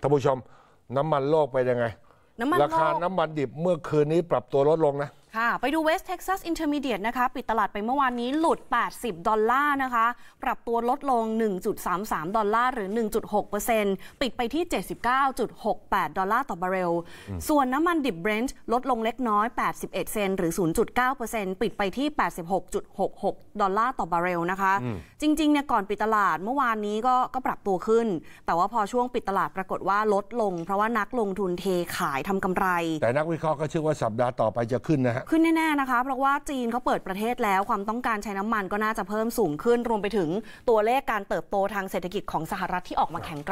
ท่านผู้ชมน้ำมันโลกไปยังไงราคาน้ำมันดิบเมื่อคืนนี้ปรับตัวลดลงนะค่ะไปดูเเวสท็กซัสอินเตอร์มีเดียตนะคะปิดตลาดไปเมื่อวานนี้หลุด 80 ดอลลาร์นะคะปรับตัวลดลง 1.33 ดอลลาร์ หรือ 1.6%ปิดไปที่ 79.68 ดอลลาร์ต่อบาร์เรลส่วนน้ำมันดิบเบรนท์ลดลงเล็กน้อย 81 เซนหรือ 0.9%ปิดไปที่ 86.66 ดอลลาร์ต่อบาร์เรลนะคะ จริงๆเนี่ยก่อนปิดตลาดเมื่อวานนี้ก็ก็ปรับตัวขึ้น แต่ว่าพอช่วงปิดตลาดปรากฏว่าลดลง เพราะว่านักลงทุนเทขายทำกำไร แต่นักวิเคราะห์ก็เชื่อว่าสัปดาห์ต่อไปจะขึ้นนะฮะะขึ้นแน่ๆนะคะ เพราะว่าจีนเขาเปิดประเทศแล้ว ความต้องการใช้น้ำมันก็น่าจะเพิ่มสูงขึ้น รวมไปถึงตัวเลขการเติบโตทางเศรษฐกิจของสหรัฐที่ออกมาแข็งแกร่ง